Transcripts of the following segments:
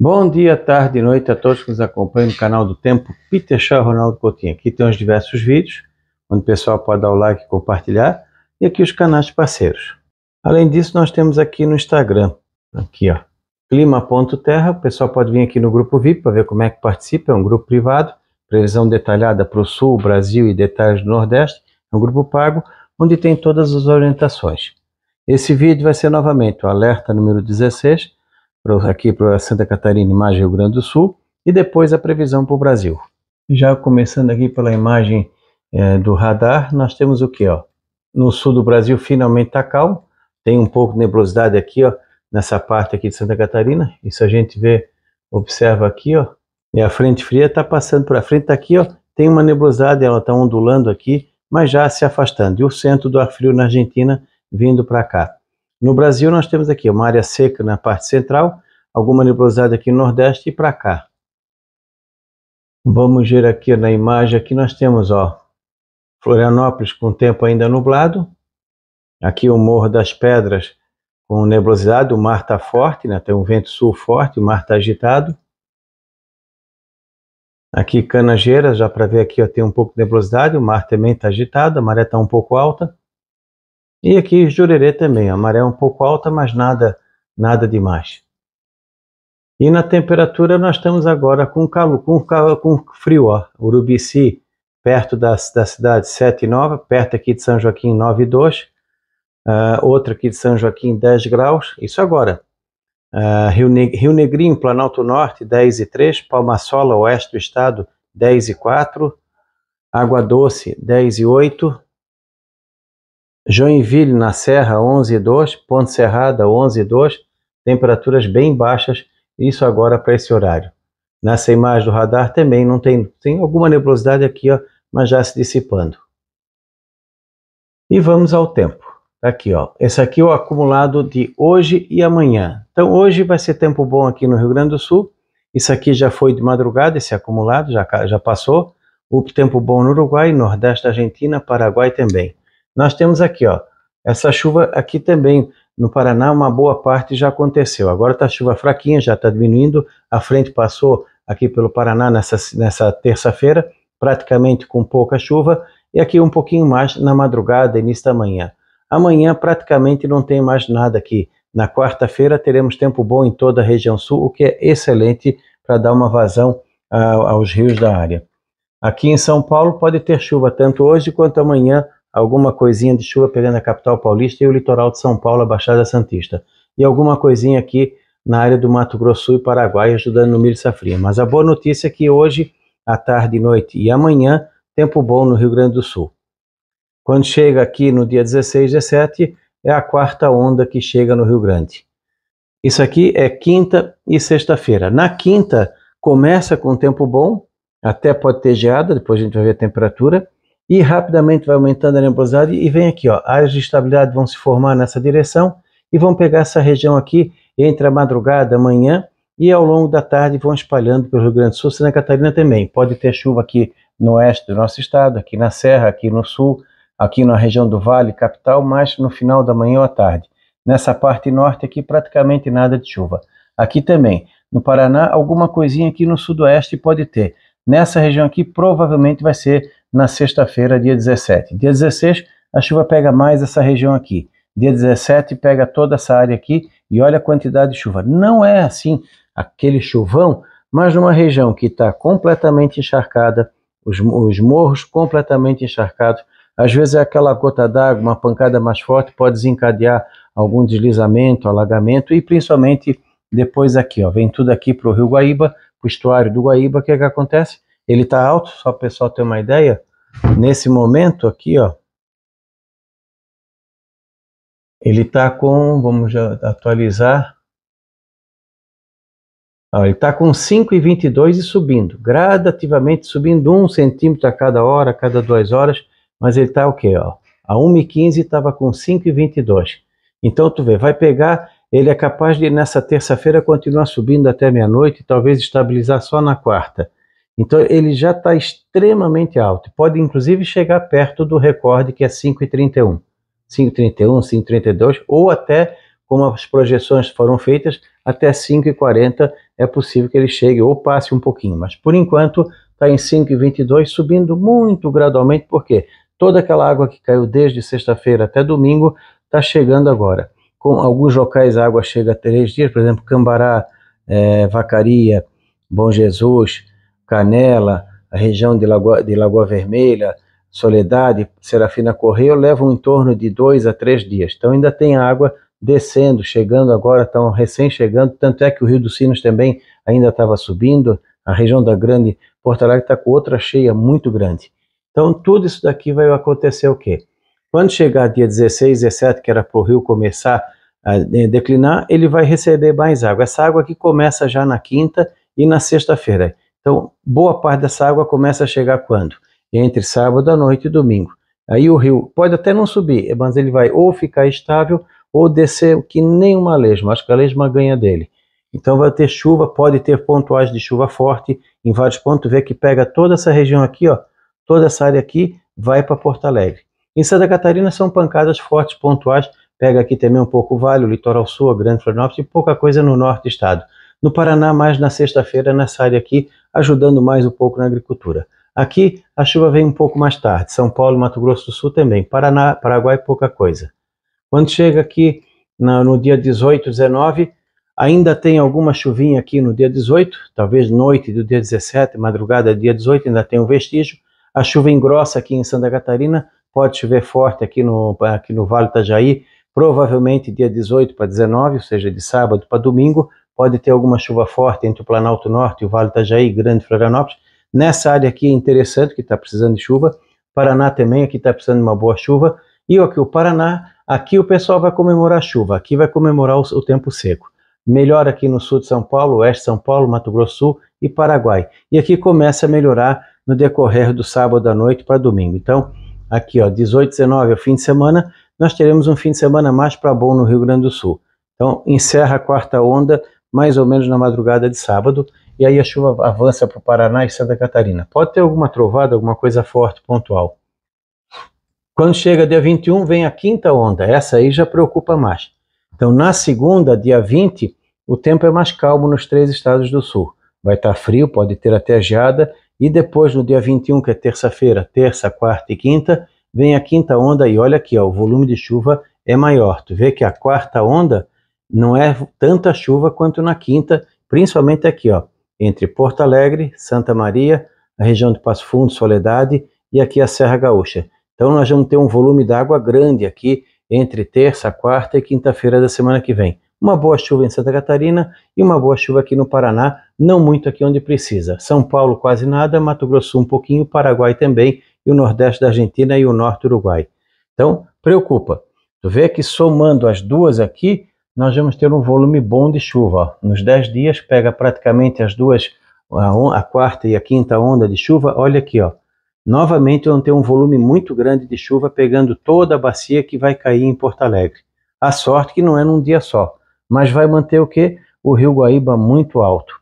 Bom dia, tarde e noite a todos que nos acompanham no canal do Tempo Peter Shaw Ronaldo Coutinho. Aqui tem os diversos vídeos, onde o pessoal pode dar o like e compartilhar, e aqui os canais parceiros. Além disso, nós temos aqui no Instagram, aqui ó, clima.terra, o pessoal pode vir aqui no grupo VIP para ver como é que participa, é um grupo privado, previsão detalhada para o Sul, Brasil e detalhes do Nordeste, é um grupo pago, onde tem todas as orientações. Esse vídeo vai ser novamente o alerta número 16, aqui para Santa Catarina, imagem Rio Grande do Sul, e depois a previsão para o Brasil. Já começando aqui pela imagem é, do radar, nós temos o que? Ó? No sul do Brasil finalmente está calmo, tem um pouco de nebulosidade aqui, ó, nessa parte aqui de Santa Catarina, isso a gente vê, observa aqui, ó, e a frente fria está passando para frente, tá aqui, ó, tem uma nebulosidade, ela está ondulando aqui, mas já se afastando, e o centro do ar frio na Argentina vindo para cá. No Brasil, nós temos aqui uma área seca na parte central, alguma nebulosidade aqui no Nordeste e para cá. Vamos ver aqui na imagem, aqui nós temos ó, Florianópolis com o tempo ainda nublado, aqui o Morro das Pedras com nebulosidade, o mar está forte, né? tem um vento sul forte, o mar está agitado. Aqui Canageiras, já para ver aqui ó, tem um pouco de nebulosidade, o mar também está agitado, a maré está um pouco alta. E aqui Jurerê também, a maré é um pouco alta, mas nada, nada demais. E na temperatura nós estamos agora com calor, com, calor, com frio, ó. Urubici, perto da, da cidade 7 e 9, perto aqui de São Joaquim 9 e 2, uh, ah, outra aqui de São Joaquim 10 graus, isso agora. Uh, Rio, ne Rio Negrinho, Planalto Norte 10 e 3, Palmaçola, Oeste do Estado 10 e 4, Água Doce 10 e 8, Joinville na Serra 11 e 2, Ponte Serrada 11 e 2, temperaturas bem baixas, isso agora para esse horário. Nessa imagem do radar também não tem, tem alguma nebulosidade aqui, ó, mas já se dissipando. E vamos ao tempo. Tá aqui, ó. Esse aqui é o acumulado de hoje e amanhã. Então hoje vai ser tempo bom aqui no Rio Grande do Sul. Isso aqui já foi de madrugada, esse acumulado já, já passou. O tempo bom no Uruguai, Nordeste da Argentina, Paraguai também. Nós temos aqui, ó, essa chuva aqui também no Paraná, uma boa parte já aconteceu. Agora está chuva fraquinha, já está diminuindo. A frente passou aqui pelo Paraná nessa, nessa terça-feira, praticamente com pouca chuva, e aqui um pouquinho mais na madrugada, início da manhã. Amanhã praticamente não tem mais nada aqui. Na quarta-feira teremos tempo bom em toda a região sul, o que é excelente para dar uma vazão a, ah, aos rios da área. Aqui em São Paulo pode ter chuva tanto hoje quanto amanhã alguma coisinha de chuva pegando a capital paulista e o litoral de São Paulo, a Baixada Santista. E alguma coisinha aqui na área do Mato Grosso e Paraguai, ajudando no milho safrinha. Mas a boa notícia é que hoje, à tarde, noite e amanhã, tempo bom no Rio Grande do Sul. Quando chega aqui no dia 16, 17, é a quarta onda que chega no Rio Grande. Isso aqui é quinta e sexta-feira. Na quinta, começa com tempo bom, até pode ter geada, depois a gente vai ver a temperatura e rapidamente vai aumentando a nebulosidade e vem aqui, ó, áreas de estabilidade vão se formar nessa direção e vão pegar essa região aqui entre a madrugada, amanhã e ao longo da tarde vão espalhando pelo Rio Grande do Sul, Santa Catarina também. Pode ter chuva aqui no oeste do nosso estado, aqui na Serra, aqui no sul, aqui na região do Vale, capital, mas no final da manhã ou à tarde. Nessa parte norte aqui praticamente nada de chuva. Aqui também, no Paraná, alguma coisinha aqui no sudoeste pode ter. Nessa região aqui provavelmente vai ser na sexta-feira, dia 17. Dia 16, a chuva pega mais essa região aqui. Dia 17, pega toda essa área aqui e olha a quantidade de chuva. Não é assim aquele chuvão, mas numa região que está completamente encharcada, os, os morros completamente encharcados, às vezes é aquela gota d'água, uma pancada mais forte pode desencadear algum deslizamento, alagamento e principalmente depois aqui, ó, vem tudo aqui para o Rio Guaíba, para o estuário do Guaíba, o que, é que acontece? Ele tá alto, só o pessoal ter uma ideia. Nesse momento aqui, ó. Ele tá com, vamos já atualizar. Ó, ele tá com 5,22 e subindo, gradativamente subindo um centímetro a cada hora, a cada duas horas. Mas ele tá o quê, ó? A 1,15 estava com 5,22. Então tu vê, vai pegar, ele é capaz de nessa terça-feira continuar subindo até meia-noite, talvez estabilizar só na quarta. Então ele já está extremamente alto, pode inclusive chegar perto do recorde que é 5,31. 5,31, 5,32 ou até, como as projeções foram feitas, até 5,40 é possível que ele chegue ou passe um pouquinho. Mas por enquanto está em 5,22, subindo muito gradualmente, porque toda aquela água que caiu desde sexta-feira até domingo está chegando agora. Com alguns locais a água chega a três dias, por exemplo, Cambará, é, Vacaria, Bom Jesus, Canela, a região de Lagoa, de Lagoa Vermelha, Soledade, Serafina Correia, levam em torno de dois a três dias. Então ainda tem água descendo, chegando agora, estão recém chegando, tanto é que o Rio dos Sinos também ainda estava subindo, a região da Grande Porto Alegre está com outra cheia muito grande. Então tudo isso daqui vai acontecer o quê? Quando chegar dia 16, 17, que era para o rio começar a eh, declinar, ele vai receber mais água. Essa água aqui começa já na quinta e na sexta-feira. Então, boa parte dessa água começa a chegar quando? Entre sábado à noite e domingo. Aí o rio pode até não subir, mas ele vai ou ficar estável ou descer que nem uma lesma. Acho que a lesma ganha dele. Então vai ter chuva, pode ter pontuais de chuva forte em vários pontos. Vê que pega toda essa região aqui, ó, toda essa área aqui, vai para Porto Alegre. Em Santa Catarina são pancadas fortes, pontuais. Pega aqui também um pouco o vale, o litoral sul, a Grande Florianópolis e pouca coisa no norte do estado. No Paraná, mais na sexta-feira, nessa área aqui, ajudando mais um pouco na agricultura. Aqui, a chuva vem um pouco mais tarde. São Paulo, Mato Grosso do Sul também. Paraná, Paraguai, pouca coisa. Quando chega aqui no, no dia 18, 19, ainda tem alguma chuvinha aqui no dia 18, talvez noite do dia 17, madrugada do dia 18, ainda tem um vestígio. A chuva engrossa aqui em Santa Catarina, pode chover forte aqui no, aqui no Vale Itajaí, provavelmente dia 18 para 19, ou seja, de sábado para domingo, pode ter alguma chuva forte entre o Planalto Norte e o Vale Itajaí, Grande Florianópolis. Nessa área aqui é interessante, que está precisando de chuva. Paraná também, aqui está precisando de uma boa chuva. E aqui o Paraná, aqui o pessoal vai comemorar a chuva, aqui vai comemorar o, o tempo seco. Melhor aqui no sul de São Paulo, oeste de São Paulo, Mato Grosso Sul e Paraguai. E aqui começa a melhorar no decorrer do sábado à noite para domingo. Então, aqui ó, 18, 19 é o fim de semana, nós teremos um fim de semana mais para bom no Rio Grande do Sul. Então, encerra a quarta onda mais ou menos na madrugada de sábado, e aí a chuva avança para o Paraná e Santa Catarina. Pode ter alguma trovada, alguma coisa forte, pontual. Quando chega dia 21, vem a quinta onda, essa aí já preocupa mais. Então, na segunda, dia 20, o tempo é mais calmo nos três estados do sul. Vai estar tá frio, pode ter até geada, e depois, no dia 21, que é terça-feira, terça, quarta e quinta, vem a quinta onda e olha aqui, ó, o volume de chuva é maior. Tu vê que a quarta onda não é tanta chuva quanto na quinta, principalmente aqui, ó, entre Porto Alegre, Santa Maria, a região de Passo Fundo, Soledade e aqui a Serra Gaúcha. Então nós vamos ter um volume d'água grande aqui entre terça, quarta e quinta-feira da semana que vem. Uma boa chuva em Santa Catarina e uma boa chuva aqui no Paraná, não muito aqui onde precisa. São Paulo quase nada, Mato Grosso um pouquinho, Paraguai também, e o Nordeste da Argentina e o Norte do Uruguai. Então, preocupa. Tu vê que somando as duas aqui, nós vamos ter um volume bom de chuva. Nos 10 dias pega praticamente as duas, a, a quarta e a quinta onda de chuva. Olha aqui, ó. Novamente vão ter um volume muito grande de chuva pegando toda a bacia que vai cair em Porto Alegre. A sorte que não é num dia só, mas vai manter o que? O Rio Guaíba muito alto,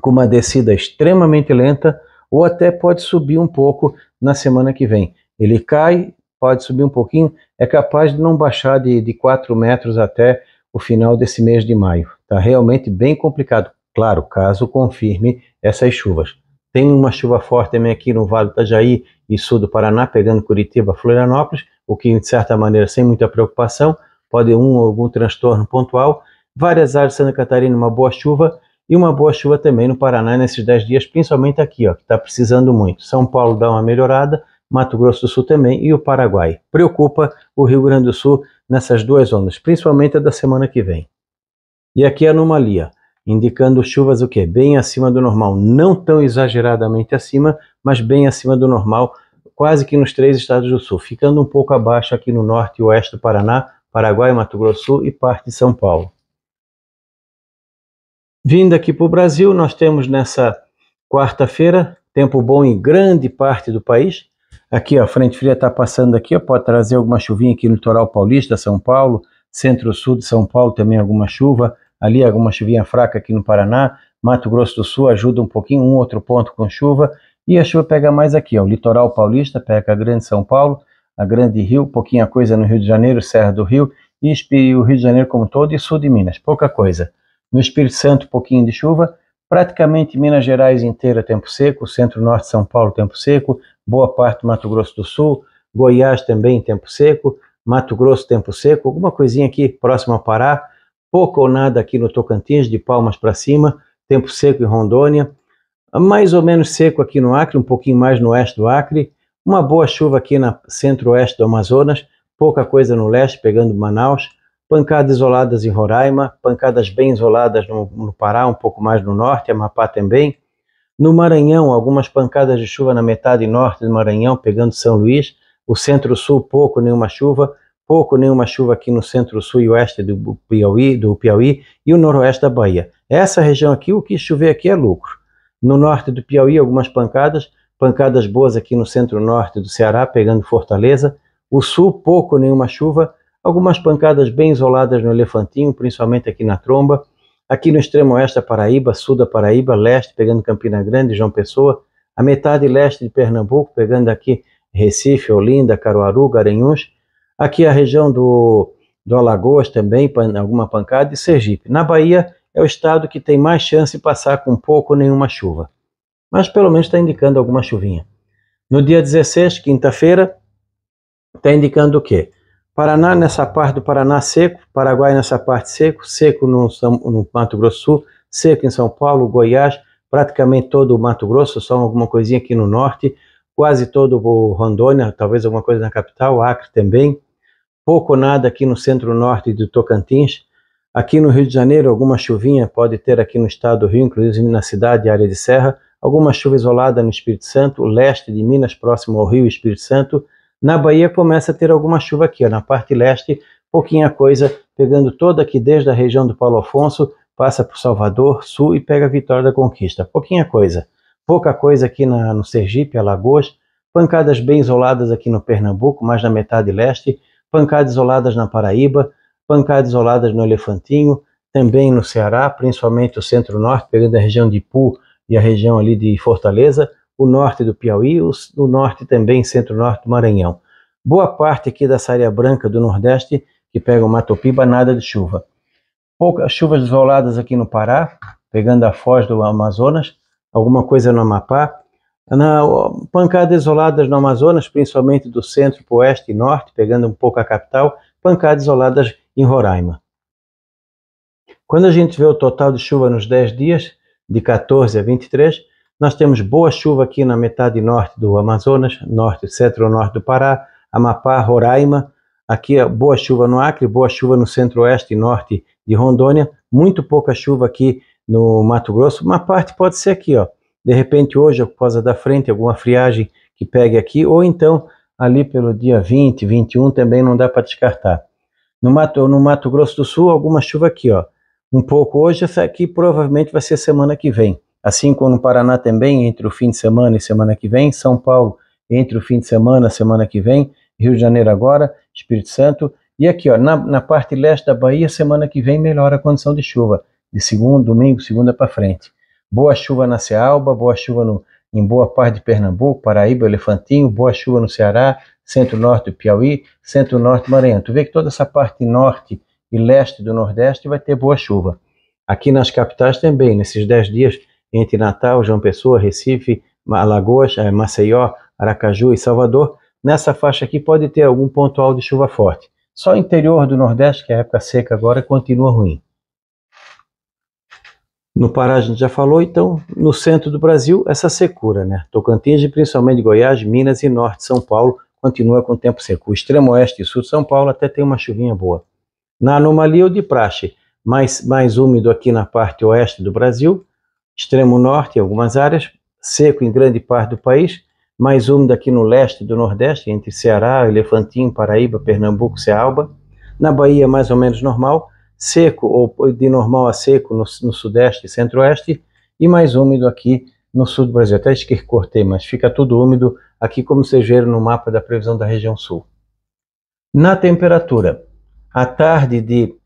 com uma descida extremamente lenta ou até pode subir um pouco na semana que vem. Ele cai, pode subir um pouquinho, é capaz de não baixar de, de 4 metros até o final desse mês de maio. Está realmente bem complicado. Claro, caso confirme essas chuvas. Tem uma chuva forte também aqui no Vale do Itajaí e sul do Paraná, pegando Curitiba, Florianópolis, o que, de certa maneira, sem muita preocupação, pode um ou algum transtorno pontual. Várias áreas de Santa Catarina, uma boa chuva e uma boa chuva também no Paraná nesses 10 dias, principalmente aqui, ó, que está precisando muito. São Paulo dá uma melhorada, Mato Grosso do Sul também e o Paraguai. Preocupa o Rio Grande do Sul nessas duas zonas, principalmente a da semana que vem. E aqui a anomalia, indicando chuvas o quê? Bem acima do normal, não tão exageradamente acima, mas bem acima do normal, quase que nos três estados do sul, ficando um pouco abaixo aqui no norte e oeste do Paraná, Paraguai, Mato Grosso do Sul e parte de São Paulo. Vindo aqui para o Brasil, nós temos nessa quarta-feira tempo bom em grande parte do país, Aqui, ó, frente fria está passando aqui, ó, pode trazer alguma chuvinha aqui no litoral paulista, São Paulo, centro-sul de São Paulo também alguma chuva, ali alguma chuvinha fraca aqui no Paraná, Mato Grosso do Sul ajuda um pouquinho, um outro ponto com chuva, e a chuva pega mais aqui, ó, o litoral paulista, pega a grande São Paulo, a grande Rio, pouquinha coisa no Rio de Janeiro, Serra do Rio, e o Rio de Janeiro como todo e sul de Minas, pouca coisa. No Espírito Santo, pouquinho de chuva, praticamente Minas Gerais inteira é tempo seco, centro-norte de São Paulo tempo seco, boa parte do Mato Grosso do Sul, Goiás também em tempo seco, Mato Grosso tempo seco, alguma coisinha aqui próximo ao Pará, pouco ou nada aqui no Tocantins, de Palmas para cima, tempo seco em Rondônia, mais ou menos seco aqui no Acre, um pouquinho mais no oeste do Acre, uma boa chuva aqui na centro-oeste do Amazonas, pouca coisa no leste, pegando Manaus, pancadas isoladas em Roraima, pancadas bem isoladas no, no Pará, um pouco mais no norte, Amapá também, no Maranhão, algumas pancadas de chuva na metade norte do Maranhão, pegando São Luís. O centro-sul, pouco nenhuma chuva. Pouco nenhuma chuva aqui no centro-sul e oeste do Piauí, do Piauí e o noroeste da Bahia. Essa região aqui, o que chover aqui é lucro. No norte do Piauí, algumas pancadas. Pancadas boas aqui no centro-norte do Ceará, pegando Fortaleza. O sul, pouco nenhuma chuva. Algumas pancadas bem isoladas no Elefantinho, principalmente aqui na Tromba. Aqui no extremo oeste da Paraíba, sul da Paraíba, leste pegando Campina Grande, João Pessoa, a metade leste de Pernambuco, pegando aqui Recife, Olinda, Caruaru, Garanhuns, aqui a região do, do Alagoas também, alguma pancada, e Sergipe. Na Bahia é o estado que tem mais chance de passar com pouco ou nenhuma chuva, mas pelo menos está indicando alguma chuvinha. No dia 16, quinta-feira, está indicando o quê? Paraná nessa parte do Paraná seco, Paraguai nessa parte seco, seco no, no Mato Grosso Sul, seco em São Paulo, Goiás, praticamente todo o Mato Grosso, só alguma coisinha aqui no norte, quase todo o Rondônia, talvez alguma coisa na capital, Acre também, pouco ou nada aqui no centro-norte do Tocantins, aqui no Rio de Janeiro alguma chuvinha pode ter aqui no estado do Rio, inclusive na cidade, área de serra, alguma chuva isolada no Espírito Santo, leste de Minas, próximo ao Rio Espírito Santo, na Bahia começa a ter alguma chuva aqui, ó, na parte leste, pouquinha coisa, pegando toda aqui desde a região do Paulo Afonso, passa por Salvador, Sul e pega a Vitória da Conquista. Pouquinha coisa. Pouca coisa aqui na, no Sergipe, Alagoas, pancadas bem isoladas aqui no Pernambuco, mais na metade leste, pancadas isoladas na Paraíba, pancadas isoladas no Elefantinho, também no Ceará, principalmente o centro-norte, pegando a região de Ipu e a região ali de Fortaleza, o norte do Piauí, o, norte também, centro-norte do Maranhão. Boa parte aqui dessa área branca do Nordeste, que pega o Mato Piba, nada de chuva. Poucas chuvas isoladas aqui no Pará, pegando a foz do Amazonas, alguma coisa no Amapá. Na, pancadas isoladas no Amazonas, principalmente do centro para oeste e norte, pegando um pouco a capital, pancadas isoladas em Roraima. Quando a gente vê o total de chuva nos 10 dias, de 14 a 23, nós temos boa chuva aqui na metade norte do Amazonas, norte, centro-norte do Pará, Amapá, Roraima. Aqui é boa chuva no Acre, boa chuva no centro-oeste e norte de Rondônia. Muito pouca chuva aqui no Mato Grosso. Uma parte pode ser aqui, ó. De repente hoje, por causa da frente, alguma friagem que pegue aqui, ou então ali pelo dia 20, 21 também não dá para descartar. No Mato, no Mato Grosso do Sul, alguma chuva aqui, ó. Um pouco hoje, essa aqui provavelmente vai ser semana que vem assim como no Paraná também, entre o fim de semana e semana que vem, São Paulo entre o fim de semana e semana que vem, Rio de Janeiro agora, Espírito Santo, e aqui ó, na, na parte leste da Bahia, semana que vem melhora a condição de chuva, de segundo, domingo, segunda para frente. Boa chuva na Cealba, boa chuva no, em boa parte de Pernambuco, Paraíba, Elefantinho, boa chuva no Ceará, centro-norte do Piauí, centro-norte do Maranhão. Tu vê que toda essa parte norte e leste do Nordeste vai ter boa chuva. Aqui nas capitais também, nesses 10 dias, entre Natal, João Pessoa, Recife, Alagoas, eh, Maceió, Aracaju e Salvador, nessa faixa aqui pode ter algum pontual de chuva forte. Só o interior do Nordeste, que é a época seca agora, continua ruim. No Pará a gente já falou, então, no centro do Brasil, essa secura, né? Tocantins e principalmente Goiás, Minas e Norte São Paulo continua com tempo seco. O extremo oeste e sul de São Paulo até tem uma chuvinha boa. Na anomalia o de praxe, mais, mais úmido aqui na parte oeste do Brasil, extremo norte em algumas áreas, seco em grande parte do país, mais úmido aqui no leste do nordeste, entre Ceará, Elefantinho, Paraíba, Pernambuco, Cealba. Na Bahia, mais ou menos normal, seco ou de normal a seco no, no sudeste e centro-oeste, e mais úmido aqui no sul do Brasil. Até que cortei, mas fica tudo úmido aqui, como vocês viram no mapa da previsão da região sul. Na temperatura, a tarde de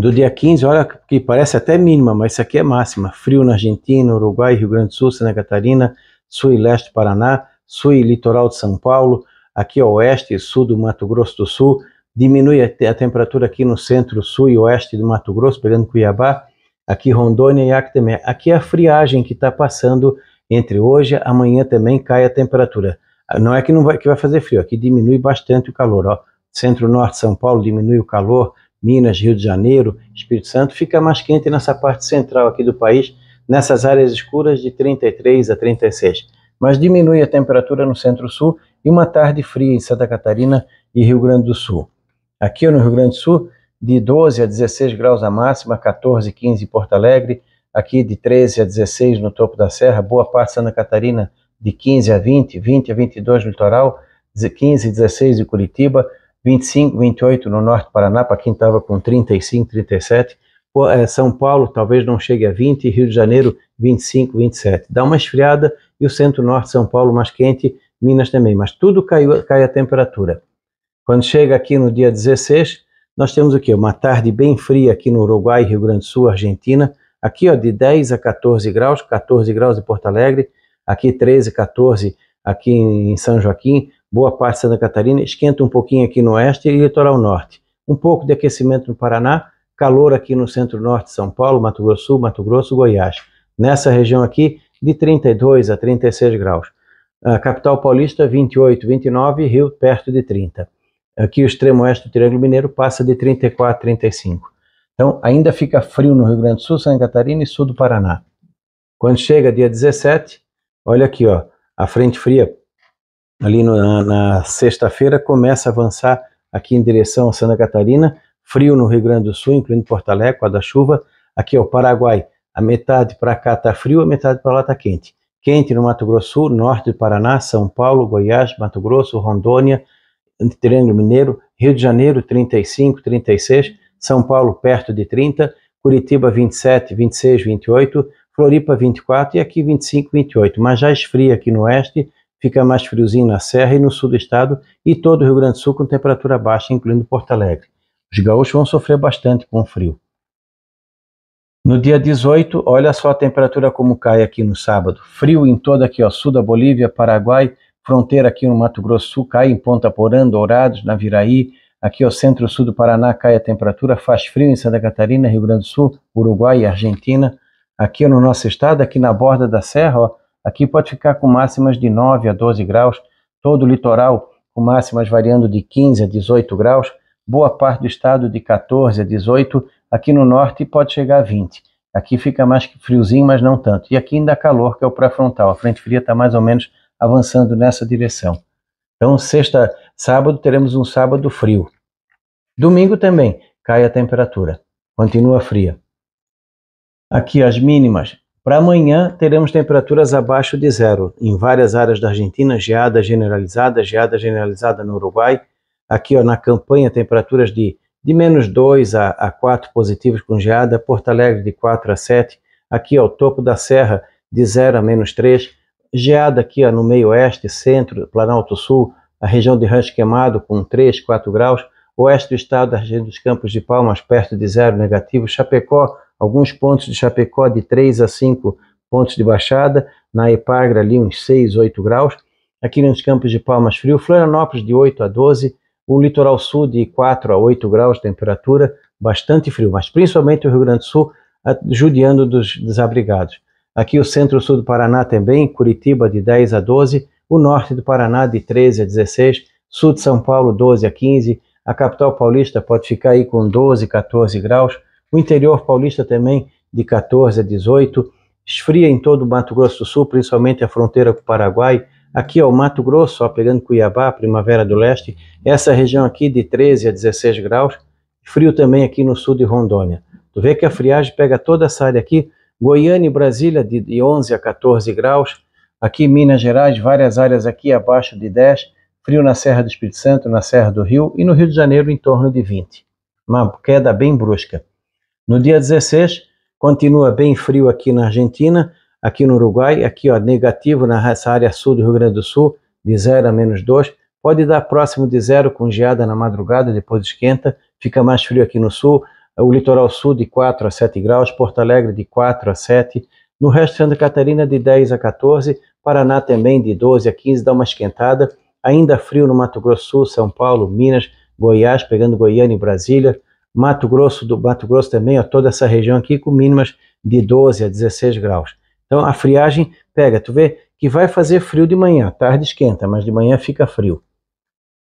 do dia 15, olha que parece até mínima, mas isso aqui é máxima. Frio na Argentina, Uruguai, Rio Grande do Sul, Santa Catarina, sul e leste do Paraná, sul e litoral de São Paulo, aqui é oeste e sul do Mato Grosso do Sul. Diminui a, a temperatura aqui no centro, sul e oeste do Mato Grosso, pegando Cuiabá, aqui Rondônia e também. Aqui é a friagem que está passando entre hoje e amanhã também cai a temperatura. Ah, não é que não vai, que vai fazer frio, aqui diminui bastante o calor. Centro-norte São Paulo diminui o calor, Minas, Rio de Janeiro, Espírito Santo, fica mais quente nessa parte central aqui do país, nessas áreas escuras de 33 a 36. Mas diminui a temperatura no centro-sul e uma tarde fria em Santa Catarina e Rio Grande do Sul. Aqui no Rio Grande do Sul, de 12 a 16 graus a máxima, 14, 15 em Porto Alegre, aqui de 13 a 16 no topo da serra, boa parte de Santa Catarina de 15 a 20, 20 a 22 no litoral, 15 e 16 em Curitiba, 25, 28 no norte do Paraná, para quem estava com 35, 37. É, São Paulo talvez não chegue a 20, Rio de Janeiro 25, 27. Dá uma esfriada e o centro-norte de São Paulo mais quente, Minas também, mas tudo caiu, cai a temperatura. Quando chega aqui no dia 16, nós temos o quê? Uma tarde bem fria aqui no Uruguai, Rio Grande do Sul, Argentina. Aqui ó, de 10 a 14 graus, 14 graus em Porto Alegre, aqui 13, 14 aqui em São Joaquim, boa parte de Santa Catarina, esquenta um pouquinho aqui no oeste e litoral norte. Um pouco de aquecimento no Paraná, calor aqui no centro-norte de São Paulo, Mato Grosso Sul, Mato Grosso, Goiás. Nessa região aqui, de 32 a 36 graus. A capital paulista, 28, 29, Rio perto de 30. Aqui o extremo oeste do Triângulo Mineiro passa de 34 a 35. Então ainda fica frio no Rio Grande do Sul, Santa Catarina e sul do Paraná. Quando chega dia 17, olha aqui, ó, a frente fria ali no, na, na sexta-feira, começa a avançar aqui em direção a Santa Catarina, frio no Rio Grande do Sul, incluindo Porto Alegre, com a da chuva. Aqui, o Paraguai, a metade para cá está frio, a metade para lá está quente. Quente no Mato Grosso Sul, norte do Paraná, São Paulo, Goiás, Mato Grosso, Rondônia, Triângulo Mineiro, Rio de Janeiro, 35, 36, São Paulo, perto de 30, Curitiba, 27, 26, 28, Floripa, 24 e aqui 25, 28. Mas já esfria aqui no oeste, fica mais friozinho na serra e no sul do estado e todo o Rio Grande do Sul com temperatura baixa, incluindo Porto Alegre. Os gaúchos vão sofrer bastante com o frio. No dia 18, olha só a temperatura como cai aqui no sábado. Frio em toda aqui, ó, sul da Bolívia, Paraguai, fronteira aqui no Mato Grosso Sul, cai em Ponta Porã, Dourados, Naviraí, aqui ó, centro-sul do Paraná cai a temperatura, faz frio em Santa Catarina, Rio Grande do Sul, Uruguai e Argentina. Aqui no nosso estado, aqui na borda da serra, ó, Aqui pode ficar com máximas de 9 a 12 graus, todo o litoral com máximas variando de 15 a 18 graus, boa parte do estado de 14 a 18, aqui no norte pode chegar a 20. Aqui fica mais friozinho, mas não tanto. E aqui ainda calor, que é o pré-frontal. A frente fria está mais ou menos avançando nessa direção. Então, sexta, sábado, teremos um sábado frio. Domingo também cai a temperatura, continua fria. Aqui as mínimas para amanhã, teremos temperaturas abaixo de zero em várias áreas da Argentina, geada generalizada, geada generalizada no Uruguai. Aqui ó, na campanha, temperaturas de, de menos 2 a, a 4 positivos com geada, Porto Alegre de 4 a 7. Aqui, ao topo da serra, de 0 a menos 3. Geada aqui ó, no meio-oeste, centro, Planalto Sul, a região de Rancho Queimado com 3, 4 graus. Oeste do estado, a região dos Campos de Palmas, perto de zero negativo. Chapecó, alguns pontos de Chapecó de 3 a 5 pontos de baixada, na Epagra ali uns 6, 8 graus, aqui nos Campos de Palmas frio, Florianópolis de 8 a 12, o litoral sul de 4 a 8 graus de temperatura, bastante frio, mas principalmente o Rio Grande do Sul judiando dos desabrigados. Aqui o centro-sul do Paraná também, Curitiba de 10 a 12, o norte do Paraná de 13 a 16, sul de São Paulo 12 a 15, a capital paulista pode ficar aí com 12, 14 graus, o interior paulista também de 14 a 18. Esfria em todo o Mato Grosso do Sul, principalmente a fronteira com o Paraguai. Aqui ó, o Mato Grosso, ó, pegando Cuiabá, Primavera do Leste, essa região aqui de 13 a 16 graus. Frio também aqui no sul de Rondônia. Tu vê que a friagem pega toda essa área aqui, Goiânia e Brasília de, de 11 a 14 graus, aqui Minas Gerais, várias áreas aqui abaixo de 10, frio na Serra do Espírito Santo, na Serra do Rio e no Rio de Janeiro em torno de 20. Uma queda bem brusca. No dia 16, continua bem frio aqui na Argentina, aqui no Uruguai, aqui ó, negativo nessa área sul do Rio Grande do Sul, de 0 a menos 2. Pode dar próximo de zero com geada na madrugada, depois esquenta, fica mais frio aqui no sul, o litoral sul de 4 a 7 graus, Porto Alegre de 4 a 7, no resto de Santa Catarina de 10 a 14, Paraná também de 12 a 15, dá uma esquentada, ainda frio no Mato Grosso Sul, São Paulo, Minas, Goiás, pegando Goiânia e Brasília, Mato Grosso do Mato Grosso também, ó, toda essa região aqui com mínimas de 12 a 16 graus. Então a friagem pega, tu vê que vai fazer frio de manhã, tarde esquenta, mas de manhã fica frio.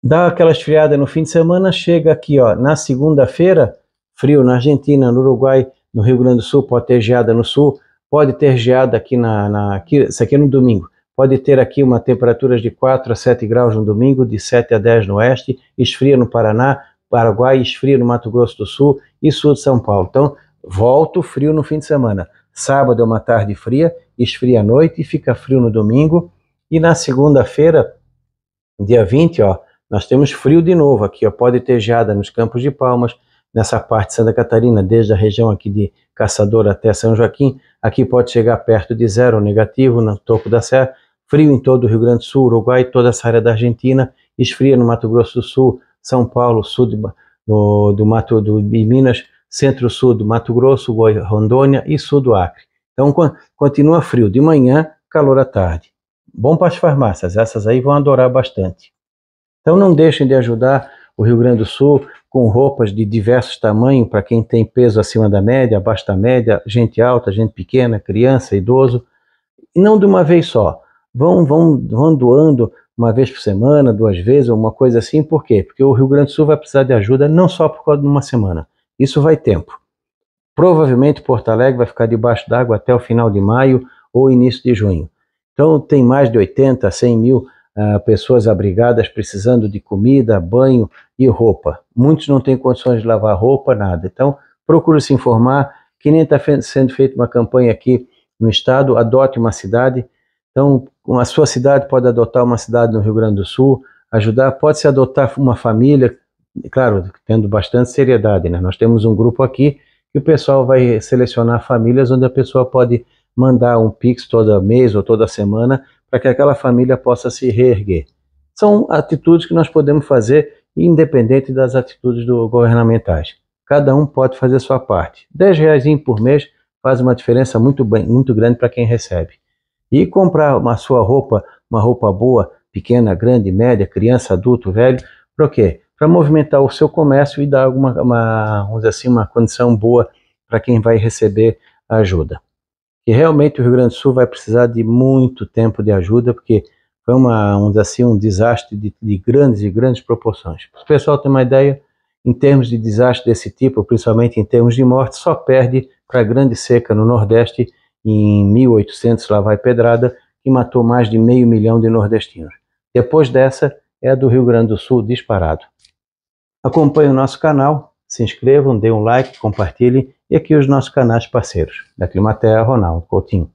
Dá aquela esfriada no fim de semana, chega aqui ó, na segunda-feira, frio na Argentina, no Uruguai, no Rio Grande do Sul, pode ter geada no sul, pode ter geada aqui na, na aqui, isso aqui é no domingo, pode ter aqui uma temperatura de 4 a 7 graus no domingo, de 7 a 10 no oeste, esfria no Paraná, Paraguai, esfrio no Mato Grosso do Sul e sul de São Paulo. Então, volta o frio no fim de semana. Sábado é uma tarde fria, esfria à noite e fica frio no domingo. E na segunda-feira, dia 20, ó, nós temos frio de novo aqui, ó, pode ter geada nos Campos de Palmas, nessa parte de Santa Catarina, desde a região aqui de Caçador até São Joaquim, aqui pode chegar perto de zero negativo no topo da serra, frio em todo o Rio Grande do Sul, Uruguai, toda essa área da Argentina, esfria no Mato Grosso do Sul, são Paulo, sul do, do, do Mato do, de Minas, centro-sul do Mato Grosso, Rondônia e sul do Acre. Então continua frio de manhã, calor à tarde. Bom para as farmácias, essas aí vão adorar bastante. Então não deixem de ajudar o Rio Grande do Sul com roupas de diversos tamanhos para quem tem peso acima da média, abaixo da média, gente alta, gente pequena, criança, idoso. E não de uma vez só. Vão, vão, vão doando uma vez por semana, duas vezes, alguma coisa assim. Por quê? Porque o Rio Grande do Sul vai precisar de ajuda não só por causa de uma semana. Isso vai tempo. Provavelmente Porto Alegre vai ficar debaixo d'água até o final de maio ou início de junho. Então tem mais de 80, 100 mil uh, pessoas abrigadas precisando de comida, banho e roupa. Muitos não têm condições de lavar roupa, nada. Então procure se informar, que nem está sendo feita uma campanha aqui no estado, adote uma cidade, então, a sua cidade pode adotar uma cidade no Rio Grande do Sul, ajudar, pode se adotar uma família, claro, tendo bastante seriedade, né? Nós temos um grupo aqui que o pessoal vai selecionar famílias onde a pessoa pode mandar um pix todo mês ou toda semana para que aquela família possa se reerguer. São atitudes que nós podemos fazer independente das atitudes do, governamentais. Cada um pode fazer a sua parte. R$ 10 por mês faz uma diferença muito, bem, muito grande para quem recebe. E comprar uma sua roupa, uma roupa boa, pequena, grande, média, criança, adulto, velho, para quê? Para movimentar o seu comércio e dar alguma, uma, vamos assim, uma condição boa para quem vai receber a ajuda. E realmente o Rio Grande do Sul vai precisar de muito tempo de ajuda, porque foi uma, vamos assim, um desastre de, de grandes e grandes proporções. Para o pessoal ter uma ideia, em termos de desastre desse tipo, principalmente em termos de morte, só perde para a grande seca no Nordeste em 1800, lá vai pedrada, que matou mais de meio milhão de nordestinos. Depois dessa, é a do Rio Grande do Sul disparado. Acompanhe o nosso canal, se inscrevam, dê um like, compartilhem e aqui os nossos canais parceiros. Da Climaterra, Ronaldo Coutinho.